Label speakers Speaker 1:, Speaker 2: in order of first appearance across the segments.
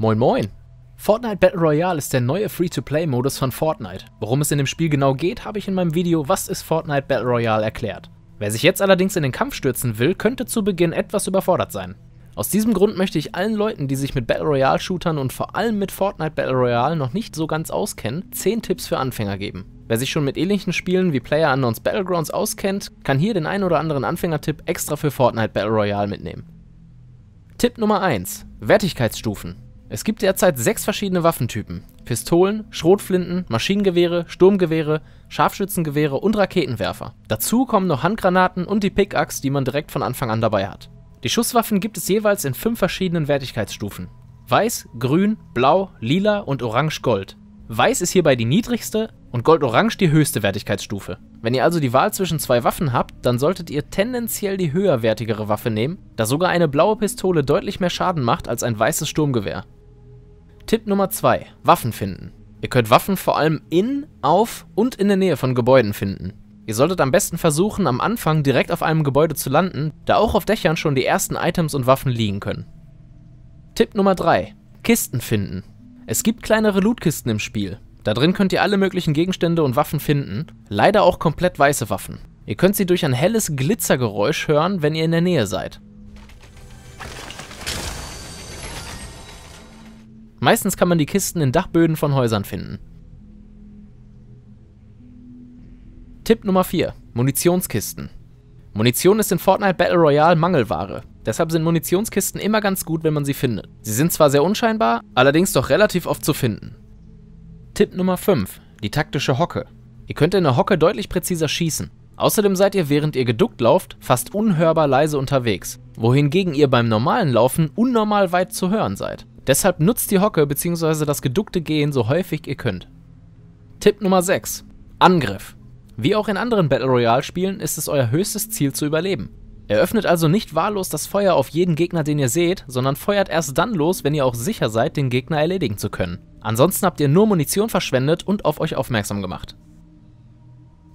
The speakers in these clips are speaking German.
Speaker 1: Moin moin! Fortnite Battle Royale ist der neue Free-to-Play-Modus von Fortnite. Worum es in dem Spiel genau geht, habe ich in meinem Video Was ist Fortnite Battle Royale erklärt. Wer sich jetzt allerdings in den Kampf stürzen will, könnte zu Beginn etwas überfordert sein. Aus diesem Grund möchte ich allen Leuten, die sich mit Battle Royale Shootern und vor allem mit Fortnite Battle Royale noch nicht so ganz auskennen, 10 Tipps für Anfänger geben. Wer sich schon mit ähnlichen Spielen wie PlayerUnknown's Battlegrounds auskennt, kann hier den ein oder anderen Anfängertipp extra für Fortnite Battle Royale mitnehmen. Tipp Nummer 1: Wertigkeitsstufen. Es gibt derzeit sechs verschiedene Waffentypen: Pistolen, Schrotflinten, Maschinengewehre, Sturmgewehre, Scharfschützengewehre und Raketenwerfer. Dazu kommen noch Handgranaten und die Pickaxe, die man direkt von Anfang an dabei hat. Die Schusswaffen gibt es jeweils in fünf verschiedenen Wertigkeitsstufen: Weiß, Grün, Blau, Lila und Orange-Gold. Weiß ist hierbei die niedrigste und Gold-Orange die höchste Wertigkeitsstufe. Wenn ihr also die Wahl zwischen zwei Waffen habt, dann solltet ihr tendenziell die höherwertigere Waffe nehmen, da sogar eine blaue Pistole deutlich mehr Schaden macht als ein weißes Sturmgewehr. Tipp Nummer 2. Waffen finden. Ihr könnt Waffen vor allem in, auf und in der Nähe von Gebäuden finden. Ihr solltet am besten versuchen, am Anfang direkt auf einem Gebäude zu landen, da auch auf Dächern schon die ersten Items und Waffen liegen können. Tipp Nummer 3. Kisten finden. Es gibt kleinere Lootkisten im Spiel. Da drin könnt ihr alle möglichen Gegenstände und Waffen finden, leider auch komplett weiße Waffen. Ihr könnt sie durch ein helles Glitzergeräusch hören, wenn ihr in der Nähe seid. Meistens kann man die Kisten in Dachböden von Häusern finden. Tipp Nummer 4. Munitionskisten. Munition ist in Fortnite Battle Royale Mangelware. Deshalb sind Munitionskisten immer ganz gut, wenn man sie findet. Sie sind zwar sehr unscheinbar, allerdings doch relativ oft zu finden. Tipp Nummer 5. Die taktische Hocke. Ihr könnt in der Hocke deutlich präziser schießen. Außerdem seid ihr, während ihr geduckt lauft, fast unhörbar leise unterwegs, wohingegen ihr beim normalen Laufen unnormal weit zu hören seid. Deshalb nutzt die Hocke bzw. das geduckte Gehen so häufig ihr könnt. Tipp Nummer 6. Angriff. Wie auch in anderen Battle Royale Spielen ist es euer höchstes Ziel zu überleben. Eröffnet also nicht wahllos das Feuer auf jeden Gegner, den ihr seht, sondern feuert erst dann los, wenn ihr auch sicher seid, den Gegner erledigen zu können. Ansonsten habt ihr nur Munition verschwendet und auf euch aufmerksam gemacht.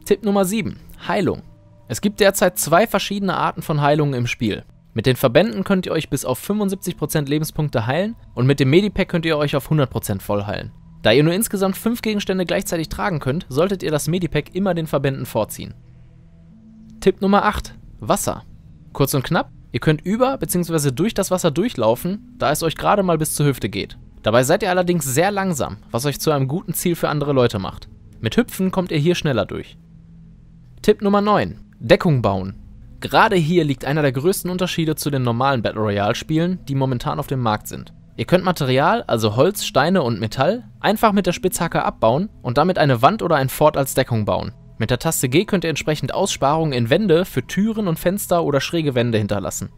Speaker 1: Tipp Nummer 7. Heilung. Es gibt derzeit zwei verschiedene Arten von Heilungen im Spiel. Mit den Verbänden könnt ihr euch bis auf 75% Lebenspunkte heilen und mit dem Medipack könnt ihr euch auf 100% voll heilen. Da ihr nur insgesamt 5 Gegenstände gleichzeitig tragen könnt, solltet ihr das Medipack immer den Verbänden vorziehen. Tipp Nummer 8. Wasser. Kurz und knapp, ihr könnt über bzw. durch das Wasser durchlaufen, da es euch gerade mal bis zur Hüfte geht. Dabei seid ihr allerdings sehr langsam, was euch zu einem guten Ziel für andere Leute macht. Mit Hüpfen kommt ihr hier schneller durch. Tipp Nummer 9. Deckung bauen. Gerade hier liegt einer der größten Unterschiede zu den normalen Battle Royale Spielen, die momentan auf dem Markt sind. Ihr könnt Material, also Holz, Steine und Metall, einfach mit der Spitzhacke abbauen und damit eine Wand oder ein Fort als Deckung bauen. Mit der Taste G könnt ihr entsprechend Aussparungen in Wände für Türen und Fenster oder schräge Wände hinterlassen.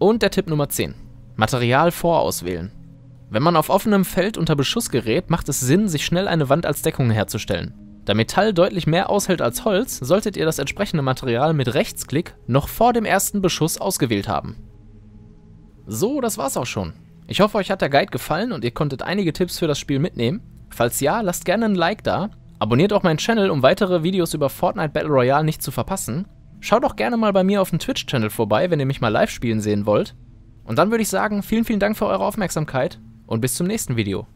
Speaker 1: Und der Tipp Nummer 10. Material vorauswählen. Wenn man auf offenem Feld unter Beschuss gerät, macht es Sinn, sich schnell eine Wand als Deckung herzustellen. Da Metall deutlich mehr aushält als Holz, solltet ihr das entsprechende Material mit Rechtsklick noch vor dem ersten Beschuss ausgewählt haben. So, das war's auch schon. Ich hoffe, euch hat der Guide gefallen und ihr konntet einige Tipps für das Spiel mitnehmen. Falls ja, lasst gerne ein Like da. Abonniert auch meinen Channel, um weitere Videos über Fortnite Battle Royale nicht zu verpassen. Schaut auch gerne mal bei mir auf dem Twitch-Channel vorbei, wenn ihr mich mal live spielen sehen wollt. Und dann würde ich sagen, vielen, vielen Dank für eure Aufmerksamkeit und bis zum nächsten Video.